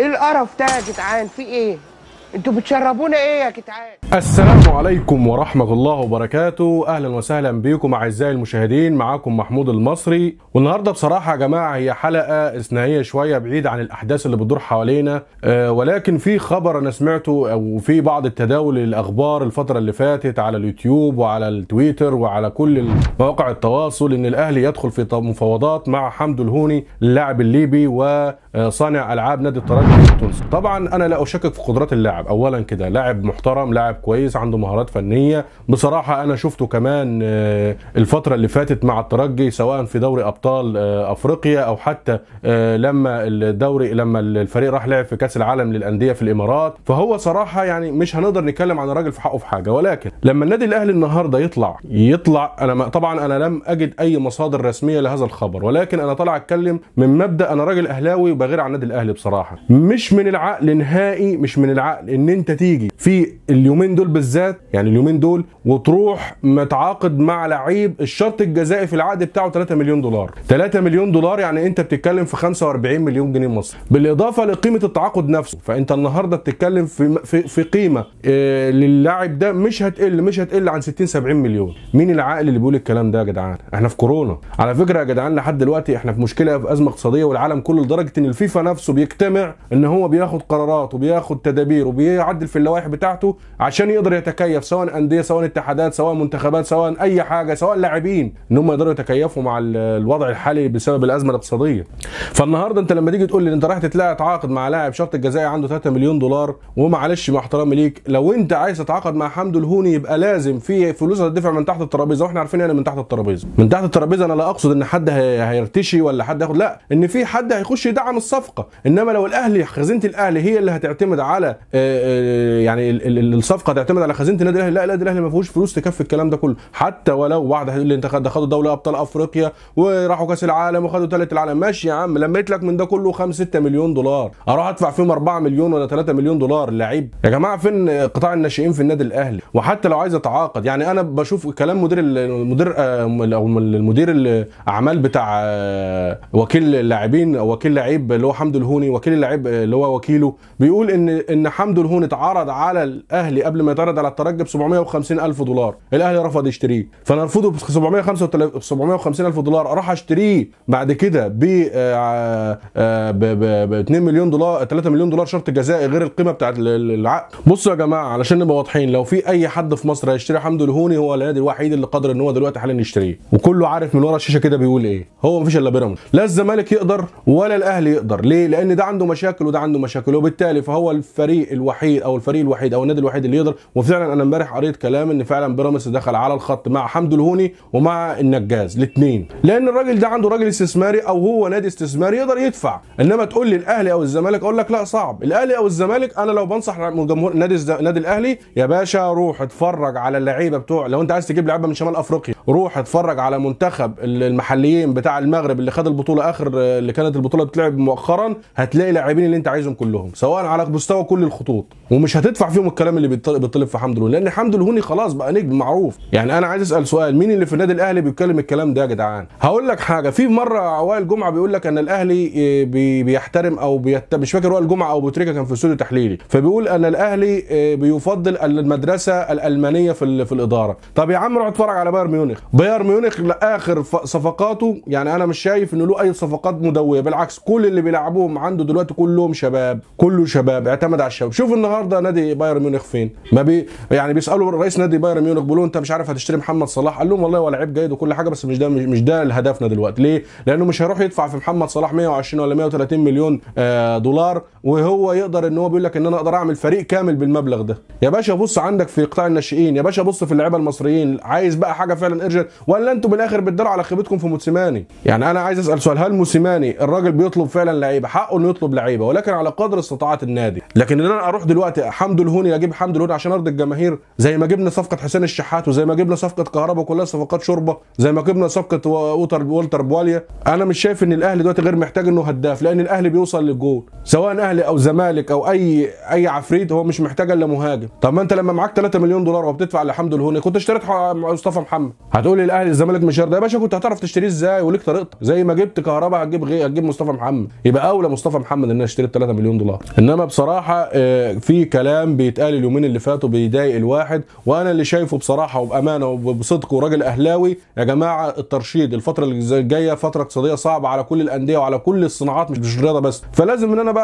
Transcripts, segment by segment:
ايه القرف ده يا جدعان في ايه انتوا بتشربونا ايه يا جدعان السلام عليكم ورحمه الله وبركاته اهلا وسهلا بكم اعزائي المشاهدين معاكم محمود المصري والنهارده بصراحه يا جماعه هي حلقه اثنائية شويه بعيد عن الاحداث اللي بتدور حوالينا أه ولكن في خبر انا سمعته او في بعض التداول الاخبار الفتره اللي فاتت على اليوتيوب وعلى التويتر وعلى كل مواقع التواصل ان الاهلي يدخل في مفاوضات مع حمد الهوني اللاعب الليبي و آه، صانع العاب نادي الترجي التونسي طبعا انا لا اشكك في قدرات اللاعب اولا كده لاعب محترم لاعب كويس عنده مهارات فنيه بصراحه انا شفته كمان آه، الفتره اللي فاتت مع الترجي سواء في دوري ابطال آه، افريقيا او حتى لما الدوري لما الفريق راح لعب في كاس العالم للانديه في الامارات فهو صراحه يعني مش هنقدر نتكلم عن الراجل في حقه في حاجه ولكن لما النادي الاهلي النهارده يطلع يطلع انا طبعا انا لم اجد اي مصادر رسميه لهذا الخبر ولكن انا طالع اتكلم من مبدا انا راجل اهلاوي يبقى غير عن النادي الاهلي بصراحه مش من العقل نهائي مش من العقل ان انت تيجي في اليومين دول بالذات يعني اليومين دول وتروح متعاقد مع لعيب الشرط الجزائي في العقد بتاعه 3 مليون دولار 3 مليون دولار يعني انت بتتكلم في 45 مليون جنيه مصري بالاضافه لقيمه التعاقد نفسه فانت النهارده بتتكلم في في, في قيمه آه، للاعب ده مش هتقل مش هتقل عن 60 70 مليون مين العقل اللي بيقول الكلام ده يا جدعان احنا في كورونا على فكره يا جدعان لحد دلوقتي احنا في مشكله في ازمه اقتصاديه والعالم كله لدرجه ان الفيفا نفسه بيجتمع ان هو بياخد قرارات وبياخد تدابير وبيعدل في اللوائح بتاعته عشان يقدر يتكيف سواء انديه سواء اتحادات سواء منتخبات سواء اي حاجه سواء لاعبين ان هم يقدروا يتكيفوا مع الوضع الحالي بسبب الازمه الاقتصاديه فالنهارده انت لما تيجي تقول لي انت رايح تتلاقى تعاقد مع لاعب شرط الجزائي عنده 3 مليون دولار ومعلش مع احترامي ليك لو انت عايز تتعاقد مع حمد الهوني يبقى لازم في فلوس هتدفع من تحت الترابيزه واحنا عارفين يعني من تحت الترابيزه من تحت الترابيزه انا لا اقصد ان حد هيرتشي ولا حد ياخد لا ان في حد هيخش يدعم الصفقه انما لو الاهلي خزينه الاهلي هي اللي هتعتمد على آه، آه، يعني الصفقه تعتمد على خزينه النادي الاهلي لا النادي الاهلي ما فيهوش فلوس تكفي الكلام ده كله حتى ولو بعد هيقول لي انت خدوا دوري ابطال افريقيا وراحوا كاس العالم وخدوا ثالث العالم ماشي يا عم لميت لك من ده كله 5 6 مليون دولار اروح ادفع فيهم 4 مليون ولا 3 مليون دولار لعيب يا جماعه فين قطاع الناشئين في النادي الاهلي وحتى لو عايز اتعاقد يعني انا بشوف كلام مدير المدير آه، او المدير الاعمال بتاع وكيل اللاعبين او وكيل لعيب اللي هو حمد الهوني وكيل اللعيب اللي هو وكيله بيقول ان ان حمد الهوني اتعرض على الاهلي قبل ما يتعرض على الترجي ب 750 الف دولار الاهلي رفض يشتريه فانا ارفضه ب 750 الف دولار اروح اشتريه بعد كده ب آه، آه، ب 2 مليون دولار 3 مليون دولار شرط جزائي غير القيمه بتاعت العقد بصوا يا جماعه علشان نبقى واضحين لو في اي حد في مصر هيشتري حمد الهوني هو النادي الوحيد اللي قادر ان هو دلوقتي حاليا يشتريه وكله عارف من ورا الشاشه كده بيقول ايه هو مفيش الا بيراميدز لا الزمالك يقدر ولا الاهلي يقدر ليه لان ده عنده مشاكل وده عنده مشاكل وبالتالي فهو الفريق الوحيد او الفريق الوحيد او النادي الوحيد اللي يقدر وفعلا انا امبارح قريت كلام ان فعلا بيراميدز دخل على الخط مع حمد الهوني ومع النجاز الاثنين لان الراجل ده عنده راجل استثماري او هو نادي استثماري يقدر يدفع انما تقول لي الاهلي او الزمالك اقول لك لا صعب الاهلي او الزمالك انا لو بنصح جمهور نادي النادي الاهلي يا باشا روح اتفرج على اللعيبه بتوع لو انت عايز تجيب لعيبه من شمال افريقيا روح اتفرج على منتخب المحليين بتاع المغرب اللي خد البطوله اخر آه، اللي كانت البطوله بتلعب مؤخرا هتلاقي اللاعبين اللي انت عايزهم كلهم سواء على مستوى كل الخطوط ومش هتدفع فيهم الكلام اللي بيطلب في حمد الهوني لان حمد الهوني خلاص بقى نجم معروف يعني انا عايز اسال سؤال مين اللي في النادي الاهلي بيتكلم الكلام ده يا جدعان هقول لك حاجه في مره وائل جمعه بيقول لك ان الاهلي آه، بيحترم او بيت... مش فاكر وائل جمعه او بوتريكا كان في استوديو تحليلي فبيقول ان الاهلي آه، بيفضل المدرسه الالمانيه في في الاداره طب يا عم روح اتفرج على بايرن ميونخ بايرن ميونخ لاخر صفقاته يعني انا مش شايف انه له اي صفقات مدويه بالعكس كل اللي بيلعبوهم عنده دلوقتي كلهم شباب كله شباب اعتمد على الشباب شوف النهارده نادي بايرن ميونخ فين ما بي يعني بيسالوا رئيس نادي بايرن ميونخ بيقولوا انت مش عارف هتشتري محمد صلاح قال لهم والله هو لعيب جيد وكل حاجه بس مش ده مش ده هدفنا دلوقتي ليه لانه مش هيروح يدفع في محمد صلاح 120 ولا 130 مليون آه، دولار وهو يقدر ان هو بيقول لك ان انا اقدر اعمل فريق كامل بالمبلغ ده يا باشا بص عندك في قطاع الناشئين يا باشا بص في اللعيبه المصريين عايز بقى حاجه فعلا مثلا ولا انتوا بالاخر بتداروا على خيبتكم في موسيماني يعني انا عايز اسال سؤال هل موسيماني الراجل بيطلب فعلا لعيبه حقه انه يطلب لعيبه ولكن على قدر استطاعات النادي لكن ان انا اروح دلوقتي حمد الهوني اجيب حمد الهوني عشان ارضي الجماهير زي ما جبنا صفقه حسين الشحات وزي ما جبنا صفقه كهربا كلها صفقات شوربه زي ما جبنا صفقه ووتر والتر بواليا انا مش شايف ان الاهلي دلوقتي غير محتاج انه هداف لان الاهلي بيوصل للجول سواء اهلي او زمالك او اي اي عفريت هو مش محتاج الا مهاجم طب ما انت لما معاك 3 مليون دولار وبتدفع لحمد الهوني كنت اشتريت مصطفى محمد هتقول لي الاهلي الزمالك مش هيرضى يا باشا كنت هتعرف تشتريه ازاي وليك طريقتك زي ما جبت كهرباء هتجيب غير هتجيب مصطفى محمد يبقى اولى مصطفى محمد ان انا اشتريت 3 مليون دولار انما بصراحه آه، في كلام بيتقال اليومين اللي فاتوا بيضايق الواحد وانا اللي شايفه بصراحه وبامانه وبصدق وراجل اهلاوي يا جماعه الترشيد الفتره اللي جايه فتره اقتصاديه صعبه على كل الانديه وعلى كل الصناعات مش بس فلازم ان انا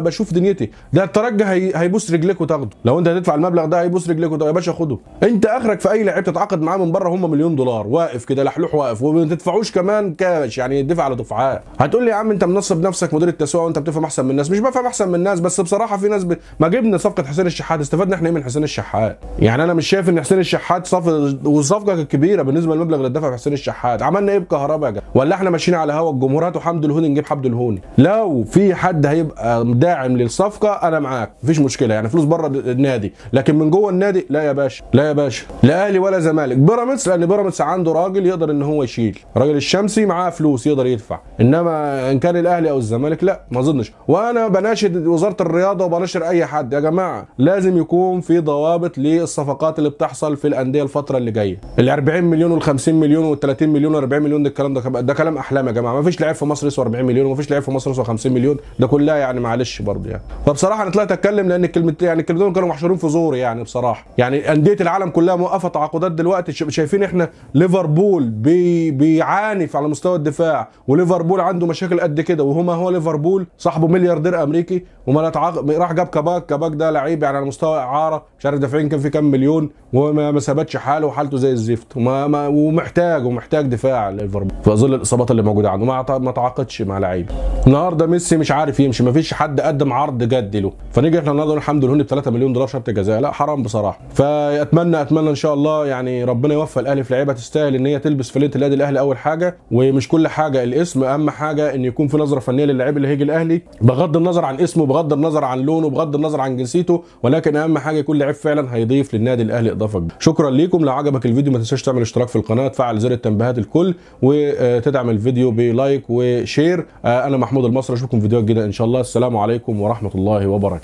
بشوف دنيتي ده الترجي هيبوس رجليك وتاخده لو انت هتدفع المبلغ ده هيبوس رجليك وتاخده يا باشا خده انت اخرك في اي لعيب تتعاقد معاه من بره هم مليون دولار واقف كده لحلوح واقف وما تدفعوش كمان كاش يعني يدفع على دفعات هتقول لي يا عم انت منصب نفسك مدير التسويق وانت بتفهم احسن من الناس مش بفهم احسن من الناس بس بصراحه في ناس ب... ما جبنا صفقه حسين الشحات استفدنا احنا ايه من حسين الشحات يعني انا مش شايف ان حسين الشحات صف والصفقه الكبيره بالنسبه للمبلغ اللي اتدفع في حسين الشحات عملنا ايه بكهرباء يا ولا احنا ماشيين على هوا الجمهور هاتوا حمد الهوني نجيب حمد الهوني لو في حد هيبقى داعم للصفقه انا معاك مفيش مشكله يعني فلوس بره النادي لكن من جوه النادي لا يا باشا لا يا باشا لا اهلي ولا زمالك بيراميدز لان بيراميدز عنده راجل يقدر ان هو يشيل راجل الشمسي معاه فلوس يقدر يدفع انما ان كان الاهلي او الزمالك لا ما اظنش وانا بناشد وزاره الرياضه وبناشر اي حد يا جماعه لازم يكون في ضوابط للصفقات اللي بتحصل في الانديه الفتره اللي جايه ال 40 مليون وال50 مليون وال30 مليون و40 مليون ده الكلام ده ده كلام احلام يا جماعه ما فيش لعيب في مصر يسوى 40 مليون وما فيش لعيب في مصر يسوى 50 مليون ده كلها يعني يعني معلش برضه يعني فبصراحه انا طلعت اتكلم لان الكلمتين يعني الكلمتين كانوا محشورين في زوري يعني بصراحه يعني انديه العالم كلها موقفه تعاقدات دلوقتي شايفين احنا ليفربول بي بيعاني على مستوى الدفاع وليفربول عنده مشاكل قد كده وهما هو ليفربول صاحبه ملياردير امريكي وما تعاق... راح جاب كباك كباك ده لعيب يعني على مستوى اعاره مش عارف دافعين كان في كام مليون وما ثبتش حاله وحالته زي الزفت وما ما... ومحتاج ومحتاج دفاع ليفربول في ظل الاصابات اللي موجوده عنده ما تعاقدش مع لعيب النهارده ميسي مش عارف يمشي ما مفيش حد قدم عرض جد له فنيجي احنا النهارده الحمد لله ب 3 مليون دولار شرط جزاء لا حرام بصراحه فاتمنى اتمنى ان شاء الله يعني ربنا يوفق الاهلي في لعيبه تستاهل ان هي تلبس فليت النادي الاهلي اول حاجه ومش كل حاجه الاسم اهم حاجه ان يكون في نظره فنيه للاعب اللي هيجي الاهلي بغض النظر عن اسمه بغض النظر عن لونه بغض النظر عن جنسيته ولكن اهم حاجه يكون لعيب فعلا هيضيف للنادي الاهلي اضافه كبيره شكرا ليكم لو عجبك الفيديو ما تنساش تعمل اشتراك في القناه تفعل زر التنبيهات الكل وتدعم الفيديو بلايك وشير آه، انا محمود المصري اشوفكم فيديوهات جديده ان شاء الله الله السلام عليكم ورحمة الله وبركاته